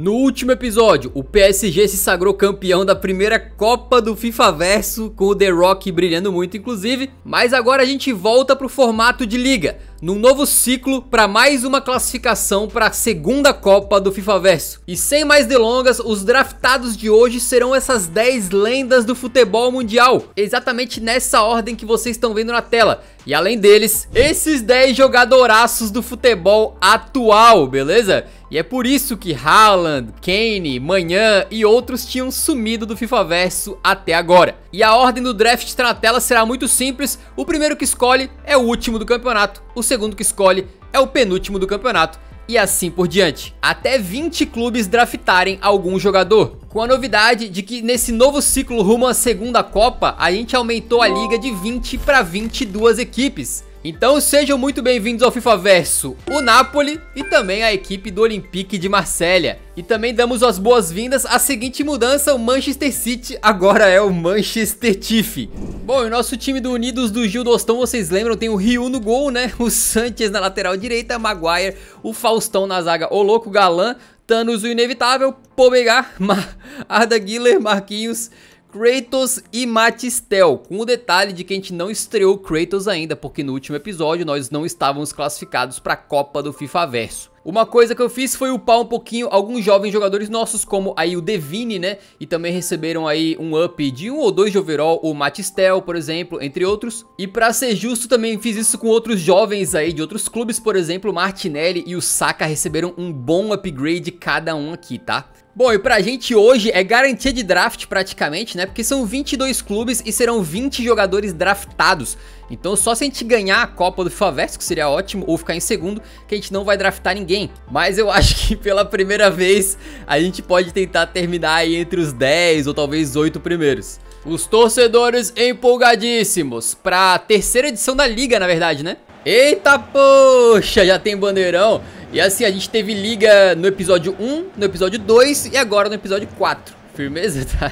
No último episódio, o PSG se sagrou campeão da primeira Copa do FIFA Verso, com o The Rock brilhando muito inclusive, mas agora a gente volta pro formato de liga num novo ciclo para mais uma classificação para a segunda Copa do FIFA Verso. E sem mais delongas, os draftados de hoje serão essas 10 lendas do futebol mundial, exatamente nessa ordem que vocês estão vendo na tela. E além deles, esses 10 jogadoraços do futebol atual, beleza? E é por isso que Haaland, Kane, Manhã e outros tinham sumido do FIFA Verso até agora. E a ordem do draft está na tela será muito simples, o primeiro que escolhe é o último do campeonato, o segundo que escolhe é o penúltimo do campeonato e assim por diante. Até 20 clubes draftarem algum jogador. Com a novidade de que nesse novo ciclo rumo à segunda Copa, a gente aumentou a liga de 20 para 22 equipes. Então sejam muito bem-vindos ao FIFA Verso, o Napoli e também a equipe do Olympique de Marselha. E também damos as boas-vindas à seguinte mudança, o Manchester City agora é o Manchester Tiff. Bom, o nosso time do Unidos do Gil Dostão, vocês lembram, tem o Ryu no gol, né? O Sanchez na lateral direita, Maguire, o Faustão na zaga, o louco Galan, Thanos o inevitável, Pomegar, Arda Guiller, Marquinhos Kratos e Matistel, com o detalhe de que a gente não estreou Kratos ainda, porque no último episódio nós não estávamos classificados para a Copa do FIFA Verso. Uma coisa que eu fiz foi upar um pouquinho alguns jovens jogadores nossos, como aí o Devine, né? E também receberam aí um up de um ou dois de overall, o Matistel, por exemplo, entre outros. E para ser justo, também fiz isso com outros jovens aí de outros clubes, por exemplo, o Martinelli e o Saka receberam um bom upgrade cada um aqui, tá? Bom, e pra gente hoje é garantia de draft praticamente, né? Porque são 22 clubes e serão 20 jogadores draftados. Então só se a gente ganhar a Copa do Favesto, que seria ótimo, ou ficar em segundo, que a gente não vai draftar ninguém. Mas eu acho que pela primeira vez a gente pode tentar terminar aí entre os 10 ou talvez 8 primeiros. Os torcedores empolgadíssimos pra terceira edição da liga, na verdade, né? Eita, poxa, já tem bandeirão. E assim, a gente teve liga no episódio 1, no episódio 2 e agora no episódio 4. Firmeza, tá?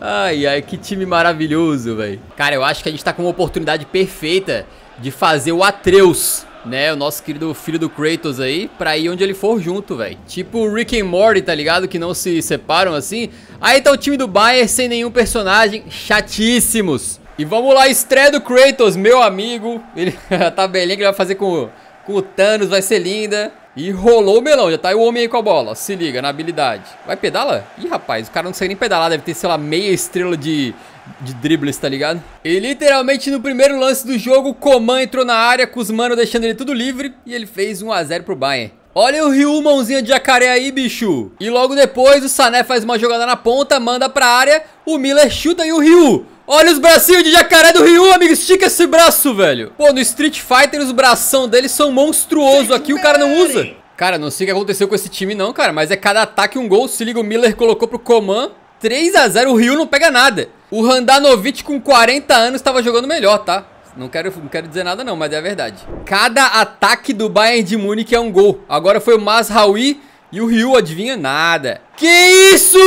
Ai, ai, que time maravilhoso, velho. Cara, eu acho que a gente tá com uma oportunidade perfeita de fazer o Atreus, né? O nosso querido filho do Kratos aí, pra ir onde ele for junto, velho. Tipo o Rick and Morty, tá ligado? Que não se separam assim. Aí tá o time do Bayern sem nenhum personagem, chatíssimos. E vamos lá, estreia do Kratos, meu amigo. Ele, a tabelinha que ele vai fazer com, com o Thanos vai ser linda. E rolou o melão, já tá aí o homem aí com a bola. Se liga na habilidade. Vai pedala? Ih, rapaz, o cara não consegue nem pedalar. Deve ter, sei lá, meia estrela de, de dribles, tá ligado? E literalmente no primeiro lance do jogo, Coman entrou na área, Cusmano deixando ele tudo livre. E ele fez 1x0 pro Bayern. Olha o Ryu, mãozinha de jacaré aí, bicho. E logo depois, o Sané faz uma jogada na ponta, manda pra área. O Miller chuta e o Ryu Olha os bracinhos de jacaré do Ryu, amigo. Estica esse braço, velho. Pô, no Street Fighter os bração deles são monstruosos. Aqui o cara não usa. Cara, não sei o que aconteceu com esse time não, cara. Mas é cada ataque um gol. Se liga, o Miller colocou pro Coman. 3x0, o Ryu não pega nada. O Randanovic com 40 anos estava jogando melhor, tá? Não quero, não quero dizer nada não, mas é a verdade. Cada ataque do Bayern de Munique é um gol. Agora foi o Masraoui e o Ryu adivinha nada. Que isso?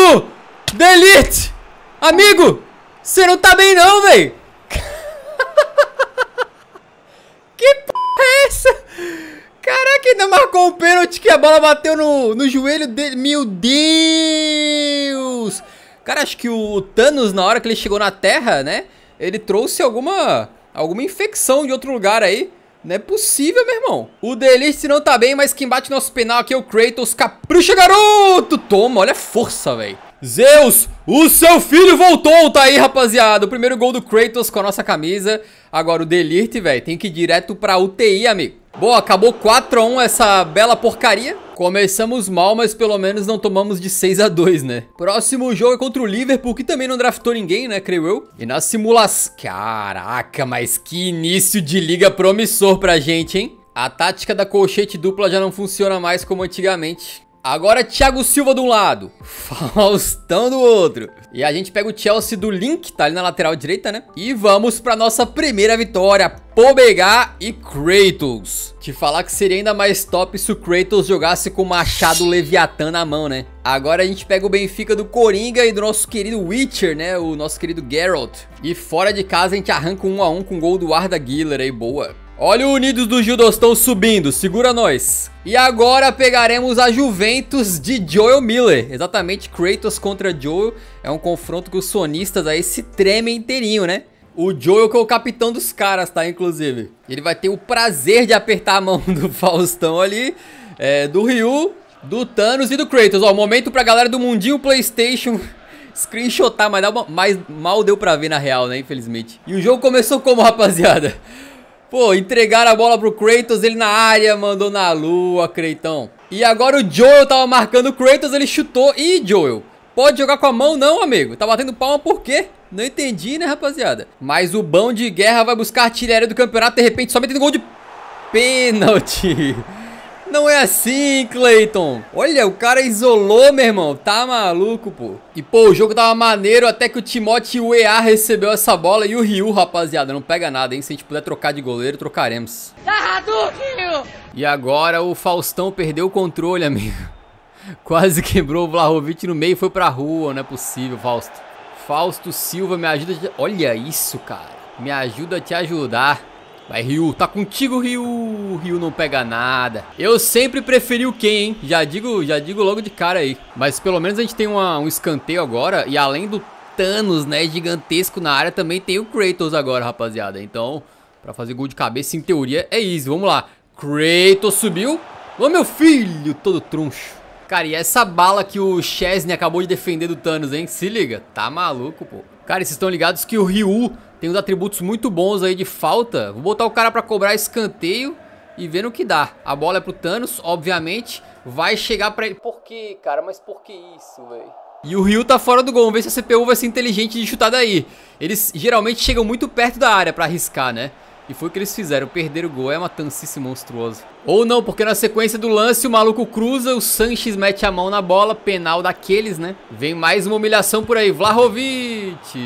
Delete! Amigo, você não tá bem não, véi! que porra é essa? Caraca, ainda marcou um pênalti que a bola bateu no, no joelho dele. Meu Deus! Cara, acho que o Thanos, na hora que ele chegou na Terra, né? Ele trouxe alguma, alguma infecção de outro lugar aí. Não é possível, meu irmão. O Delice não tá bem, mas quem bate nosso penal aqui é o Kratos. Capricha, garoto! Toma, olha a força, velho. Zeus, o seu filho voltou, tá aí, rapaziada. O primeiro gol do Kratos com a nossa camisa. Agora o Delirte, velho, tem que ir direto pra UTI, amigo. Boa, acabou 4x1 essa bela porcaria. Começamos mal, mas pelo menos não tomamos de 6x2, né? Próximo jogo é contra o Liverpool, que também não draftou ninguém, né, creio eu. E na simulação... Caraca, mas que início de liga promissor pra gente, hein? A tática da colchete dupla já não funciona mais como antigamente. Agora Thiago Silva de um lado, Faustão do outro. E a gente pega o Chelsea do Link, tá ali na lateral direita, né? E vamos pra nossa primeira vitória, Pobegá e Kratos. Te falar que seria ainda mais top se o Kratos jogasse com o Machado Leviatã na mão, né? Agora a gente pega o Benfica do Coringa e do nosso querido Witcher, né? O nosso querido Geralt. E fora de casa a gente arranca um a um com o gol do Arda Güler aí, boa. Olha o Unidos do Gil subindo, segura nós. E agora pegaremos a Juventus de Joel Miller. Exatamente, Kratos contra Joel. É um confronto que os sonistas aí se tremem inteirinho, né? O Joel que é o capitão dos caras, tá? Inclusive. Ele vai ter o prazer de apertar a mão do Faustão ali, é, do Ryu, do Thanos e do Kratos. Ó, momento pra galera do mundinho Playstation screenshotar, mas, mas mal deu pra ver na real, né? Infelizmente. E o jogo começou como, rapaziada? Pô, entregaram a bola pro Kratos, ele na área, mandou na lua, Creitão. E agora o Joel tava marcando o Kratos, ele chutou. Ih, Joel, pode jogar com a mão não, amigo? Tá batendo palma por quê? Não entendi, né, rapaziada? Mas o bão de guerra vai buscar a artilharia do campeonato, de repente só metendo gol de pênalti. Não é assim, Clayton. Olha, o cara isolou, meu irmão. Tá maluco, pô. E, pô, o jogo tava maneiro até que o Timote e o EA recebeu essa bola. E o Ryu, rapaziada, não pega nada, hein? Se a gente puder trocar de goleiro, trocaremos. Tá e agora o Faustão perdeu o controle, amigo. Quase quebrou o Vlahovic no meio e foi pra rua. Não é possível, Fausto. Fausto Silva, me ajuda. Olha isso, cara. Me ajuda a te ajudar. Vai, Ryu. Tá contigo, Ryu. Ryu não pega nada. Eu sempre preferi o Ken, hein? Já digo, já digo logo de cara aí. Mas pelo menos a gente tem uma, um escanteio agora. E além do Thanos, né, gigantesco na área, também tem o Kratos agora, rapaziada. Então, pra fazer gol de cabeça, em teoria, é easy. Vamos lá. Kratos subiu. Ô, meu filho, todo truncho. Cara, e essa bala que o Chesney acabou de defender do Thanos, hein? Se liga, tá maluco, pô. Cara, vocês estão ligados que o Ryu tem uns atributos muito bons aí de falta. Vou botar o cara para cobrar escanteio e ver no que dá. A bola é pro Thanos, obviamente. Vai chegar para ele. Por que, cara? Mas por que isso, velho? E o Ryu tá fora do gol. Vamos ver se a CPU vai ser inteligente de chutar daí. Eles geralmente chegam muito perto da área para arriscar, né? E foi o que eles fizeram, perder o gol, é uma tancice monstruosa. Ou não, porque na sequência do lance o maluco cruza, o Sanches mete a mão na bola, penal daqueles, né? Vem mais uma humilhação por aí, Vlahovic!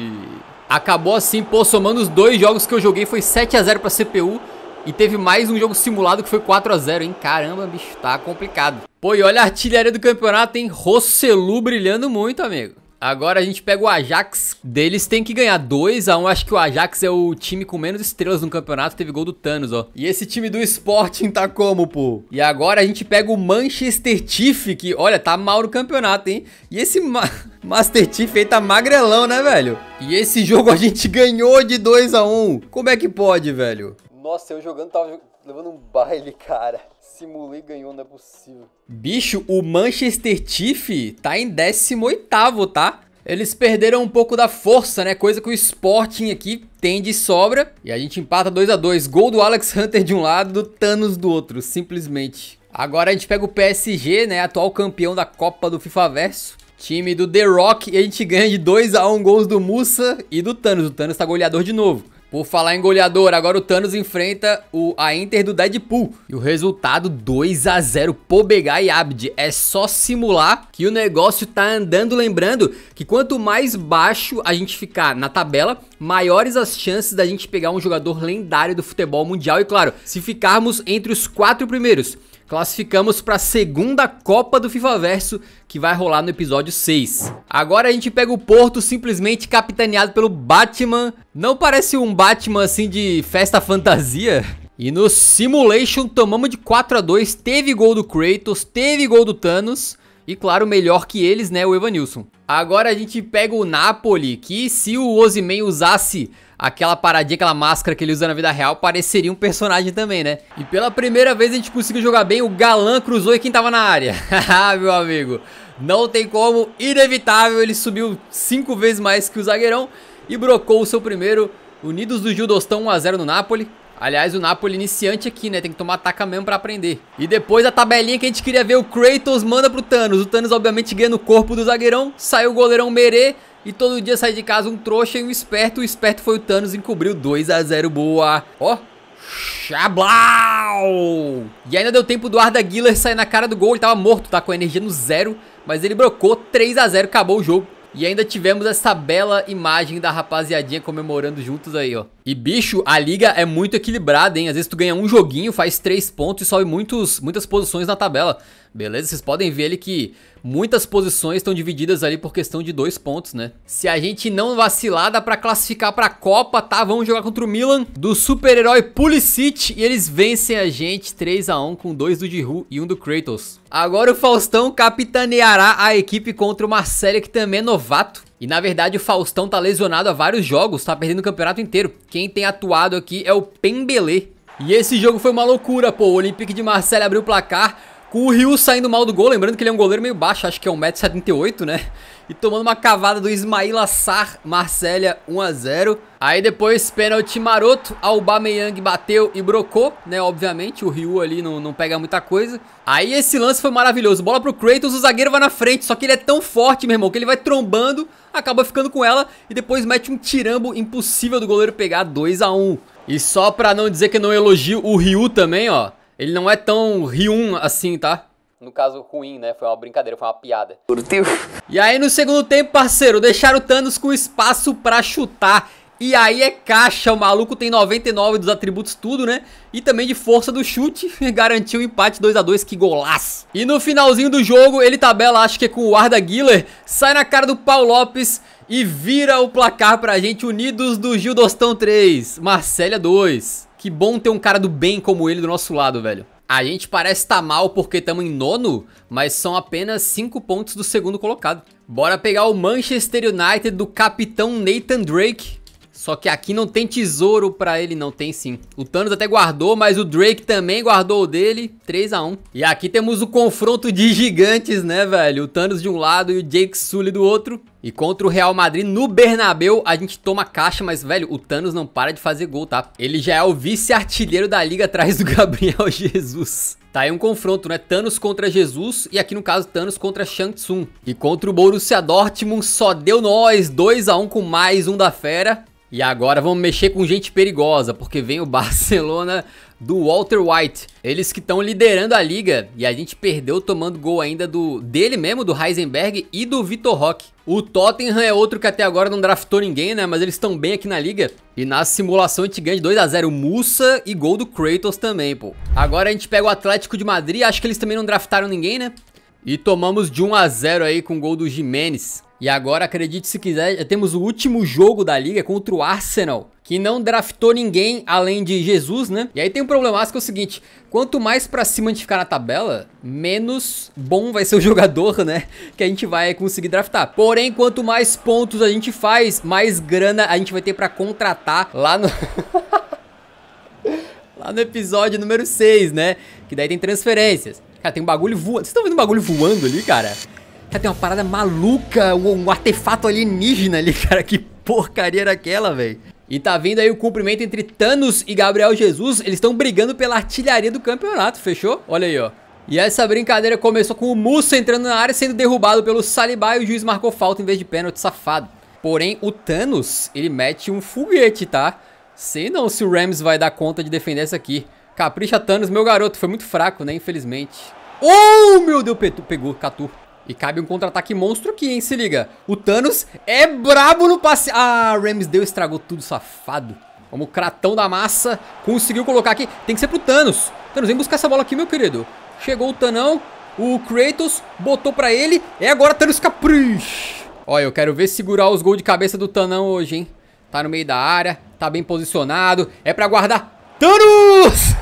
Acabou assim, pô, somando os dois jogos que eu joguei foi 7x0 pra CPU. E teve mais um jogo simulado que foi 4x0, hein? Caramba, bicho, tá complicado. Pô, e olha a artilharia do campeonato, hein? Rosselu brilhando muito, amigo. Agora a gente pega o Ajax. Deles tem que ganhar 2 a 1 um. Acho que o Ajax é o time com menos estrelas no campeonato. Teve gol do Thanos, ó. E esse time do Sporting tá como, pô? E agora a gente pega o Manchester Tiff, que, olha, tá mal no campeonato, hein? E esse Ma Master Tiff aí tá magrelão, né, velho? E esse jogo a gente ganhou de 2 a 1 um. Como é que pode, velho? Nossa, eu jogando tava, levando um baile, cara. Simulei ganhou, não é possível. Bicho, o Manchester Chief tá em 18º, tá? Eles perderam um pouco da força, né? Coisa que o Sporting aqui tem de sobra. E a gente empata 2 a 2 Gol do Alex Hunter de um lado, do Thanos do outro, simplesmente. Agora a gente pega o PSG, né? Atual campeão da Copa do FIFA Verso. Time do The Rock. E a gente ganha de 2 a 1 gols do Musa e do Thanos. O Thanos tá goleador de novo. Por falar em goleador, agora o Thanos enfrenta o, a Inter do Deadpool. E o resultado 2 a 0 Pobegar e Abdi. É só simular que o negócio tá andando. Lembrando que quanto mais baixo a gente ficar na tabela, maiores as chances da gente pegar um jogador lendário do futebol mundial. E claro, se ficarmos entre os quatro primeiros classificamos para a segunda Copa do FIFA Verso, que vai rolar no episódio 6. Agora a gente pega o Porto simplesmente capitaneado pelo Batman. Não parece um Batman assim de festa fantasia? E no Simulation tomamos de 4 a 2 teve gol do Kratos, teve gol do Thanos. E claro, melhor que eles, né, o Evanilson. Agora a gente pega o Napoli, que se o Osimen usasse aquela paradinha, aquela máscara que ele usa na vida real, pareceria um personagem também, né? E pela primeira vez a gente conseguiu jogar bem, o galã cruzou e quem tava na área. meu amigo, não tem como, inevitável, ele subiu cinco vezes mais que o zagueirão e brocou o seu primeiro. Unidos do Gil 1x0 no Napoli. Aliás, o Napoli iniciante aqui, né? Tem que tomar ataca mesmo pra aprender. E depois a tabelinha que a gente queria ver, o Kratos manda pro Thanos. O Thanos, obviamente, ganha no corpo do zagueirão. Saiu o goleirão Merê. E todo dia sai de casa um trouxa e um esperto. O esperto foi o Thanos e encobriu 2 a 0 boa. Ó. Oh. Xablau! E ainda deu tempo do Arda Guiller sair na cara do gol. Ele tava morto, tá com a energia no zero. Mas ele brocou 3 a 0 acabou o jogo. E ainda tivemos essa bela imagem da rapaziadinha comemorando juntos aí, ó. E, bicho, a liga é muito equilibrada, hein? Às vezes tu ganha um joguinho, faz três pontos e sobe muitos, muitas posições na tabela. Beleza? Vocês podem ver ali que muitas posições estão divididas ali por questão de dois pontos, né? Se a gente não vacilar, dá pra classificar pra Copa, tá? Vamos jogar contra o Milan do super-herói Pulisic e eles vencem a gente 3x1 com dois do Giroud e um do Kratos. Agora o Faustão capitaneará a equipe contra o Marcelo, que também é novato. E na verdade o Faustão tá lesionado há vários jogos, tá perdendo o campeonato inteiro. Quem tem atuado aqui é o Pembele. E esse jogo foi uma loucura, pô. O Olympique de Marseille abriu o placar, com o Rio saindo mal do gol, lembrando que ele é um goleiro meio baixo, acho que é 1,78m, né? E tomando uma cavada do Ismail Assar, Marcélia, 1x0. Aí depois, pênalti maroto, Aubameyang bateu e brocou, né? Obviamente, o Ryu ali não, não pega muita coisa. Aí esse lance foi maravilhoso, bola pro Kratos, o zagueiro vai na frente, só que ele é tão forte, meu irmão, que ele vai trombando, acaba ficando com ela e depois mete um tirambo impossível do goleiro pegar, 2x1. E só pra não dizer que não elogio o Ryu também, ó. Ele não é tão Ryun assim, tá? No caso, ruim, né? Foi uma brincadeira, foi uma piada. E aí, no segundo tempo, parceiro, deixaram o Thanos com espaço pra chutar. E aí é caixa, o maluco tem 99 dos atributos tudo, né? E também de força do chute, garantiu o empate 2 a 2 que golaço. E no finalzinho do jogo, ele tabela, acho que é com o Arda Guiller, sai na cara do Paulo Lopes e vira o placar pra gente, Unidos do Gil 3, Marcélia 2. Que bom ter um cara do bem como ele do nosso lado, velho. A gente parece estar tá mal porque estamos em nono, mas são apenas 5 pontos do segundo colocado. Bora pegar o Manchester United do capitão Nathan Drake. Só que aqui não tem tesouro pra ele, não. Tem sim. O Thanos até guardou, mas o Drake também guardou o dele. 3x1. E aqui temos o confronto de gigantes, né, velho? O Thanos de um lado e o Jake Sully do outro. E contra o Real Madrid no Bernabeu, a gente toma caixa, mas, velho, o Thanos não para de fazer gol, tá? Ele já é o vice-artilheiro da liga atrás do Gabriel Jesus. Tá aí um confronto, né? Thanos contra Jesus e aqui no caso Thanos contra Shang Tsung. E contra o Borussia Dortmund só deu nós, 2 a 1 um com mais um da fera. E agora vamos mexer com gente perigosa, porque vem o Barcelona do Walter White. Eles que estão liderando a liga e a gente perdeu tomando gol ainda do dele mesmo, do Heisenberg e do Vitor Roque. O Tottenham é outro que até agora não draftou ninguém, né? Mas eles estão bem aqui na liga. E na simulação a gente ganha de 2x0 Mussa e gol do Kratos também, pô. Agora a gente pega o Atlético de Madrid, acho que eles também não draftaram ninguém, né? E tomamos de 1 a 0 aí com o gol do Jimenez. E agora, acredite se quiser, temos o último jogo da liga contra o Arsenal, que não draftou ninguém além de Jesus, né? E aí tem um problemático que é o seguinte, quanto mais para cima a gente ficar na tabela, menos bom vai ser o jogador, né? Que a gente vai conseguir draftar. Porém, quanto mais pontos a gente faz, mais grana a gente vai ter para contratar lá no... lá no episódio número 6, né? Que daí tem transferências. Cara, tem um bagulho voando. Vocês estão vendo um bagulho voando ali, cara? Cara, tem uma parada maluca, um, um artefato alienígena ali, cara. Que porcaria era aquela, velho? E tá vindo aí o cumprimento entre Thanos e Gabriel Jesus. Eles estão brigando pela artilharia do campeonato, fechou? Olha aí, ó. E essa brincadeira começou com o Musso entrando na área sendo derrubado pelo Saliba e o juiz marcou falta em vez de pênalti, safado. Porém, o Thanos, ele mete um foguete, tá? Sei não se o Rams vai dar conta de defender essa aqui. Capricha Thanos, meu garoto, foi muito fraco, né, infelizmente. Oh, meu Deus, pegou, Catu. E cabe um contra-ataque monstro aqui, hein? Se liga. O Thanos é brabo no passe... Ah, Ramsdale estragou tudo, safado. Vamos, cratão da massa. Conseguiu colocar aqui. Tem que ser pro Thanos. Thanos, vem buscar essa bola aqui, meu querido. Chegou o Tanão. O Kratos botou pra ele. É agora Thanos capricho. Olha, eu quero ver segurar os gols de cabeça do Tanão hoje, hein? Tá no meio da área. Tá bem posicionado. É pra guardar. Thanos!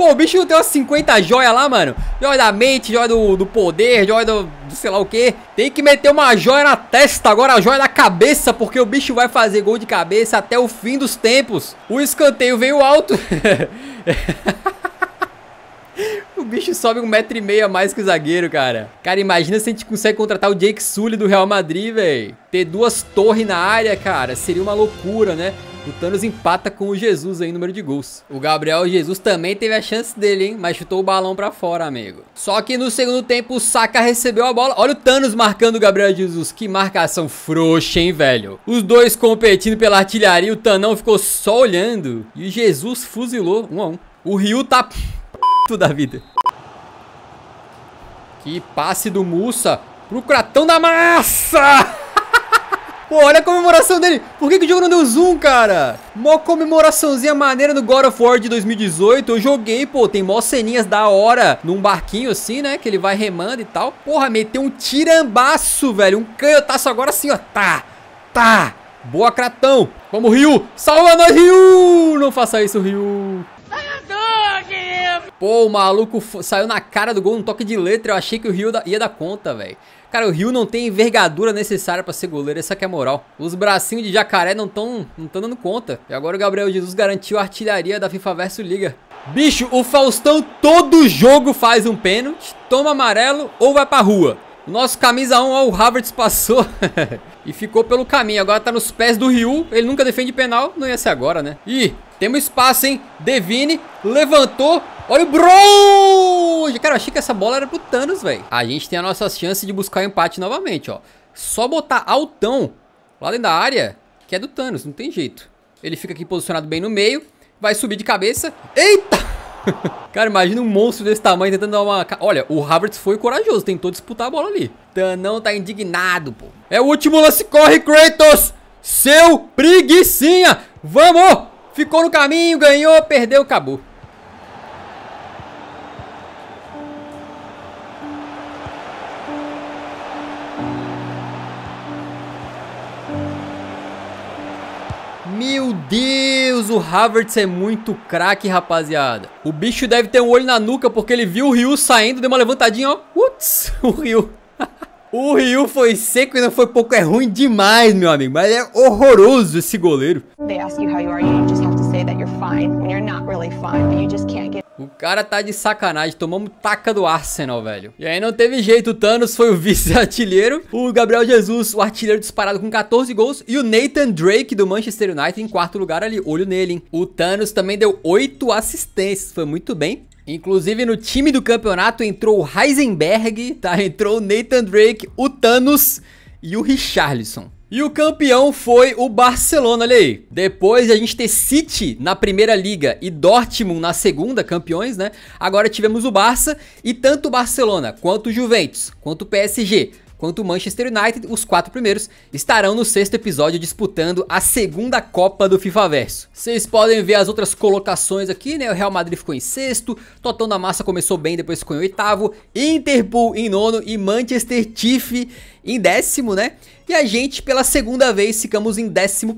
Pô, o bicho tem umas 50 joias lá, mano. Joia da mente, joia do, do poder, joia do, do, sei lá o quê. Tem que meter uma joia na testa, agora a joia na cabeça, porque o bicho vai fazer gol de cabeça até o fim dos tempos. O escanteio veio alto. O bicho sobe um metro e meio a mais que o zagueiro, cara. Cara, imagina se a gente consegue contratar o Jake Sully do Real Madrid, velho. Ter duas torres na área, cara, seria uma loucura, né? O Thanos empata com o Jesus aí em número de gols. O Gabriel Jesus também teve a chance dele, hein? Mas chutou o balão pra fora, amigo. Só que no segundo tempo o Saka recebeu a bola. Olha o Thanos marcando o Gabriel Jesus. Que marcação frouxa, hein, velho? Os dois competindo pela artilharia. O Tanão ficou só olhando. E o Jesus fuzilou. Um a um. O Ryu tá... p*** da vida. Que passe do Mussa pro Cratão da Massa! Pô, olha a comemoração dele. Por que, que o jogo não deu zoom, cara? Mó comemoraçãozinha maneira do God of War de 2018. Eu joguei, pô. Tem mó ceninhas da hora num barquinho assim, né? Que ele vai remando e tal. Porra, meteu um tirambaço, velho. Um canhotaço agora assim, ó. Tá, tá. Boa, Cratão. Vamos, Ryu. Salva nós, Ryu. Não faça isso, Ryu. Pô, o maluco saiu na cara do gol, um toque de letra. Eu achei que o Ryu ia dar conta, velho. Cara, o Rio não tem envergadura necessária para ser goleiro, essa que é a moral. Os bracinhos de jacaré não estão não tão dando conta. E agora o Gabriel Jesus garantiu a artilharia da FIFA Verso Liga. Bicho, o Faustão todo jogo faz um pênalti, toma amarelo ou vai pra rua. O nosso camisa 1, ó, o Havertz passou e ficou pelo caminho. Agora tá nos pés do Rio, ele nunca defende penal, não ia ser agora, né? Ih, temos espaço, hein? Devine levantou, Olha o bronze! Cara, eu achei que essa bola era pro Thanos, velho. A gente tem a nossa chance de buscar o empate novamente, ó. Só botar altão lá dentro da área, que é do Thanos, não tem jeito. Ele fica aqui posicionado bem no meio, vai subir de cabeça. Eita! Cara, imagina um monstro desse tamanho tentando dar uma... Olha, o Havertz foi corajoso, tentou disputar a bola ali. Tanão tá indignado, pô. É o último lance, corre, Kratos! Seu preguiçinha! Vamos! Ficou no caminho, ganhou, perdeu, acabou. Meu Deus, o Havertz é muito craque, rapaziada. O bicho deve ter um olho na nuca porque ele viu o Ryu saindo, deu uma levantadinha, ó. Ups, o Ryu. o Ryu foi seco e não foi pouco, é ruim demais, meu amigo. Mas é horroroso esse goleiro. They ask you how you are, you just have to say that you're fine when you're not really fine, but you just can't get o cara tá de sacanagem, tomamos taca do Arsenal, velho. E aí não teve jeito, o Thanos foi o vice-artilheiro, o Gabriel Jesus, o artilheiro disparado com 14 gols, e o Nathan Drake do Manchester United em quarto lugar ali, olho nele, hein. O Thanos também deu 8 assistências, foi muito bem. Inclusive no time do campeonato entrou o Heisenberg, tá? Entrou o Nathan Drake, o Thanos e o Richarlison. E o campeão foi o Barcelona, olha aí. Depois de a gente ter City na primeira liga e Dortmund na segunda, campeões, né? Agora tivemos o Barça e tanto o Barcelona, quanto o Juventus, quanto o PSG, quanto o Manchester United, os quatro primeiros, estarão no sexto episódio disputando a segunda Copa do FIFA Verso. Vocês podem ver as outras colocações aqui, né? O Real Madrid ficou em sexto, Totão da Massa começou bem, depois ficou em oitavo, Interpool em nono e Manchester Chief em décimo, né? E a gente, pela segunda vez, ficamos em 14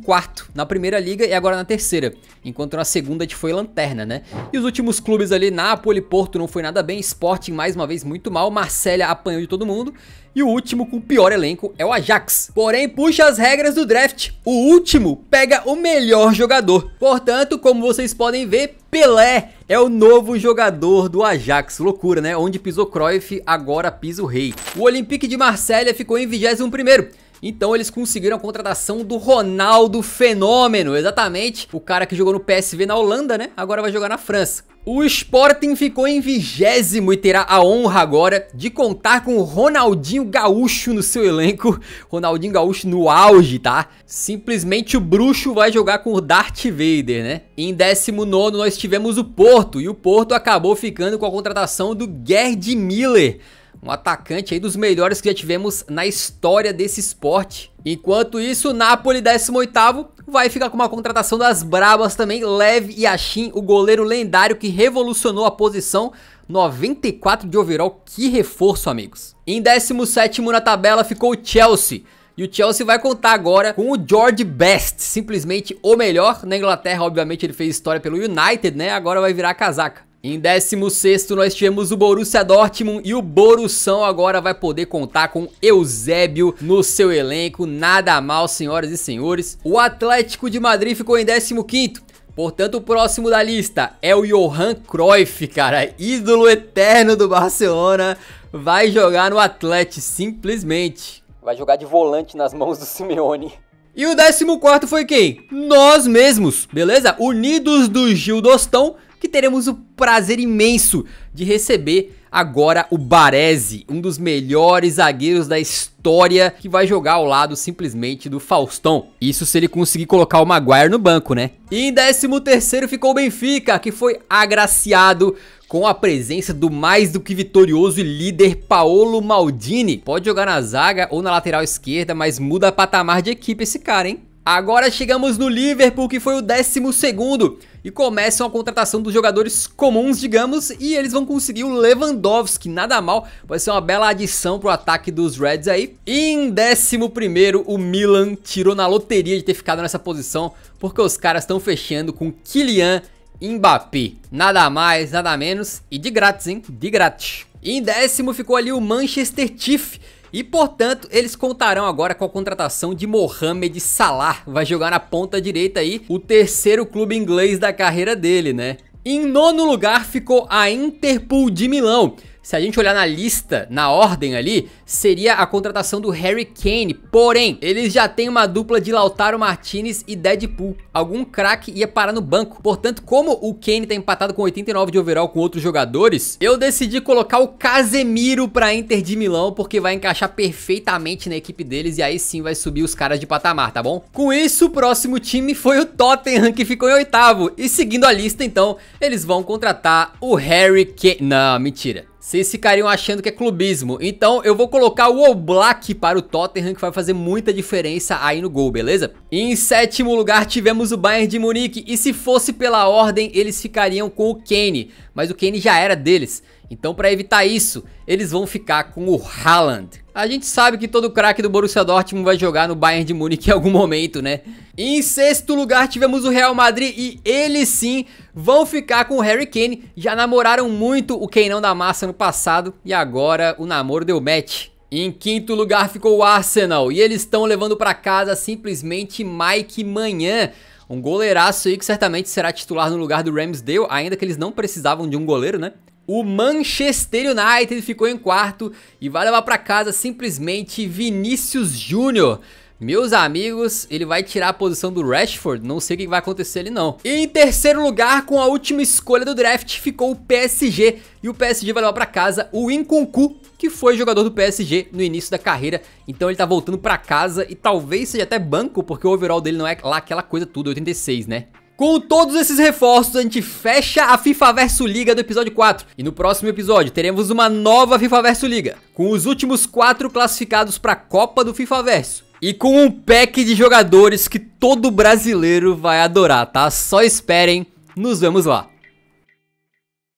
na primeira liga e agora na terceira. Enquanto na segunda a gente foi lanterna, né? E os últimos clubes ali, Napoli, Porto não foi nada bem, Sporting mais uma vez muito mal, Marselha apanhou de todo mundo. E o último com o pior elenco é o Ajax. Porém, puxa as regras do draft. O último pega o melhor jogador. Portanto, como vocês podem ver, Pelé é o novo jogador do Ajax. Loucura, né? Onde pisou Cruyff, agora pisa o rei. O Olympique de Marselha ficou em 21º. Então eles conseguiram a contratação do Ronaldo Fenômeno, exatamente. O cara que jogou no PSV na Holanda, né? Agora vai jogar na França. O Sporting ficou em vigésimo e terá a honra agora de contar com o Ronaldinho Gaúcho no seu elenco. Ronaldinho Gaúcho no auge, tá? Simplesmente o bruxo vai jogar com o Darth Vader, né? Em 19 nós tivemos o Porto e o Porto acabou ficando com a contratação do Gerd Miller. Um atacante aí dos melhores que já tivemos na história desse esporte. Enquanto isso, Napoli 18º vai ficar com uma contratação das brabas também. Lev Yashin, o goleiro lendário que revolucionou a posição. 94 de overall, que reforço, amigos. Em 17º na tabela ficou o Chelsea. E o Chelsea vai contar agora com o George Best, simplesmente o melhor. Na Inglaterra, obviamente, ele fez história pelo United, né? Agora vai virar casaca. Em 16 nós tivemos o Borussia Dortmund e o Borussão agora vai poder contar com Eusébio no seu elenco. Nada mal, senhoras e senhores. O Atlético de Madrid ficou em 15º. Portanto, o próximo da lista é o Johan Cruyff, cara, ídolo eterno do Barcelona, vai jogar no Atlético simplesmente. Vai jogar de volante nas mãos do Simeone. E o 14 foi quem? Nós mesmos, beleza? Unidos do Gil Dostão que teremos o prazer imenso de receber agora o Baresi, um dos melhores zagueiros da história, que vai jogar ao lado simplesmente do Faustão. Isso se ele conseguir colocar o Maguire no banco, né? E em 13 terceiro ficou o Benfica, que foi agraciado com a presença do mais do que vitorioso e líder Paolo Maldini. Pode jogar na zaga ou na lateral esquerda, mas muda patamar de equipe esse cara, hein? Agora chegamos no Liverpool, que foi o 12 segundo e começam a contratação dos jogadores comuns, digamos, e eles vão conseguir o Lewandowski, nada mal, vai ser uma bela adição pro ataque dos Reds aí. E em décimo primeiro, o Milan tirou na loteria de ter ficado nessa posição, porque os caras estão fechando com Kylian Mbappé, nada mais, nada menos, e de grátis, hein, de grátis. E em décimo ficou ali o Manchester Chief, e portanto, eles contarão agora com a contratação de Mohamed Salah, vai jogar na ponta direita aí, o terceiro clube inglês da carreira dele, né? Em nono lugar ficou a Interpool de Milão, se a gente olhar na lista, na ordem ali, seria a contratação do Harry Kane. Porém, eles já têm uma dupla de Lautaro Martinez e Deadpool. Algum craque ia parar no banco. Portanto, como o Kane tá empatado com 89 de overall com outros jogadores, eu decidi colocar o Casemiro pra Inter de Milão, porque vai encaixar perfeitamente na equipe deles e aí sim vai subir os caras de patamar, tá bom? Com isso, o próximo time foi o Tottenham, que ficou em oitavo. E seguindo a lista, então, eles vão contratar o Harry Kane. Não, mentira. Vocês ficariam achando que é clubismo. Então eu vou colocar o All Black para o Tottenham, que vai fazer muita diferença aí no gol, beleza? E em sétimo lugar tivemos o Bayern de Munique. E se fosse pela ordem, eles ficariam com o Kane. Mas o Kane já era deles. Então para evitar isso, eles vão ficar com o Haaland. A gente sabe que todo craque do Borussia Dortmund vai jogar no Bayern de Munique em algum momento, né? Em sexto lugar tivemos o Real Madrid e eles sim vão ficar com o Harry Kane. Já namoraram muito o Keinão da Massa no passado e agora o namoro deu match. Em quinto lugar ficou o Arsenal e eles estão levando para casa simplesmente Mike Manhã. Um goleiraço aí que certamente será titular no lugar do Ramsdale, ainda que eles não precisavam de um goleiro, né? O Manchester United ficou em quarto e vai levar para casa simplesmente Vinícius Júnior. Meus amigos, ele vai tirar a posição do Rashford, não sei o que vai acontecer ali não. E em terceiro lugar, com a última escolha do draft, ficou o PSG. E o PSG vai levar para casa o Inconcu, que foi jogador do PSG no início da carreira. Então ele tá voltando para casa e talvez seja até banco, porque o overall dele não é lá aquela coisa tudo, 86, né? Com todos esses reforços, a gente fecha a FIFA Verso Liga do episódio 4. E no próximo episódio teremos uma nova FIFA Verso Liga, com os últimos 4 classificados para a Copa do FIFA Verso. E com um pack de jogadores que todo brasileiro vai adorar, tá? Só esperem, nos vemos lá.